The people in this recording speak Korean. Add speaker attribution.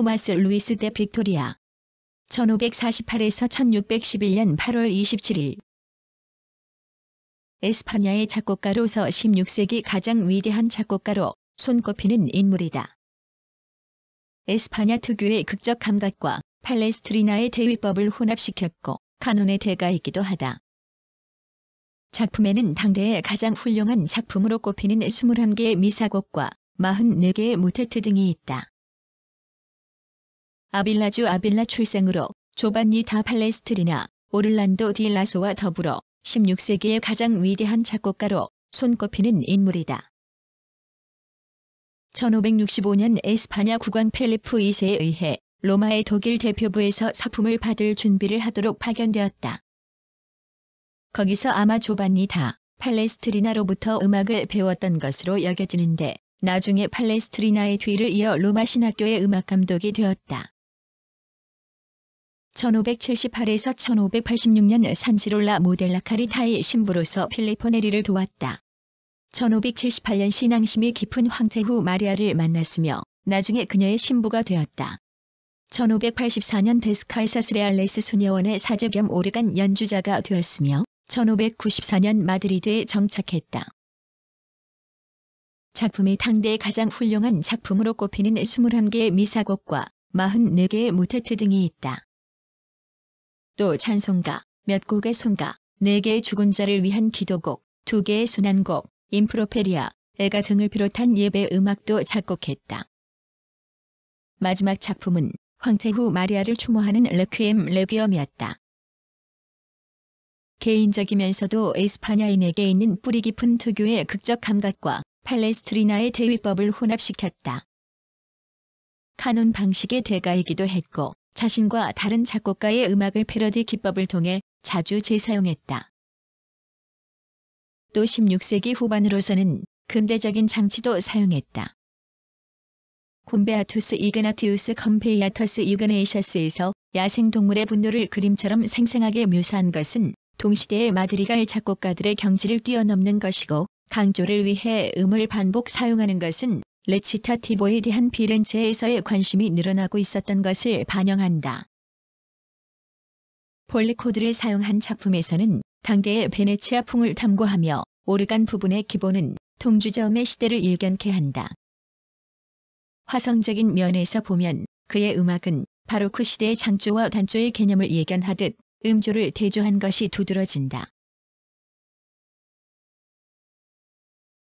Speaker 1: 토마스 루이스 데 빅토리아 1548에서 1611년 8월 27일 에스파냐의 작곡가로서 16세기 가장 위대한 작곡가로 손꼽히는 인물이다. 에스파냐 특유의 극적 감각과 팔레스트리나의 대위법을 혼합시켰고 카논의 대가이기도 하다. 작품에는 당대의 가장 훌륭한 작품으로 꼽히는 21개의 미사곡과 44개의 모테트 등이 있다. 아빌라주 아빌라 출생으로 조반니 다 팔레스트리나 오를란도 딜라소와 더불어 16세기의 가장 위대한 작곡가로 손꼽히는 인물이다. 1565년 에스파냐 국왕 펠리프 2세에 의해 로마의 독일 대표부에서 사품을 받을 준비를 하도록 파견되었다. 거기서 아마 조반니 다 팔레스트리나로부터 음악을 배웠던 것으로 여겨지는데 나중에 팔레스트리나의 뒤를 이어 로마 신학교의 음악 감독이 되었다. 1578에서 1586년 산지롤라 모델라 카리타의 신부로서 필리포 네리를 도왔다. 1578년 신앙심이 깊은 황태후 마리아를 만났으며 나중에 그녀의 신부가 되었다. 1584년 데스칼사스 레알레스 소녀원의 사제 겸 오르간 연주자가 되었으며 1594년 마드리드에 정착했다. 작품이 당대 가장 훌륭한 작품으로 꼽히는 21개의 미사곡과 44개의 모테트 등이 있다. 또 찬송가, 몇 곡의 송가, 네 개의 죽은 자를 위한 기도곡, 두 개의 순환곡, 인프로페리아, 애가 등을 비롯한 예배 음악도 작곡했다. 마지막 작품은 황태후 마리아를 추모하는 레퀴엠 레귀엄이었다. 개인적이면서도 에스파냐인에게 있는 뿌리 깊은 특유의 극적 감각과 팔레스트리나의 대위법을 혼합시켰다. 카논 방식의 대가이기도 했고 자신과 다른 작곡가의 음악을 패러디 기법을 통해 자주 재사용했다. 또 16세기 후반으로서는 근대적인 장치도 사용했다. 콤베아투스 이그나티우스 컴페이아터스 유그네이셔스에서 야생동물의 분노를 그림처럼 생생하게 묘사한 것은 동시대의 마드리갈 작곡가들의 경지를 뛰어넘는 것이고 강조를 위해 음을 반복 사용하는 것은 레치타티보에 대한 피렌체에서의 관심이 늘어나고 있었던 것을 반영한다. 폴리코드를 사용한 작품에서는 당대의 베네치아풍을 탐구하며 오르간 부분의 기본은 통주점의 시대를 일견케 한다. 화성적인 면에서 보면 그의 음악은 바로크 시대의 장조와 단조의 개념을 예견하듯 음조를 대조한 것이 두드러진다.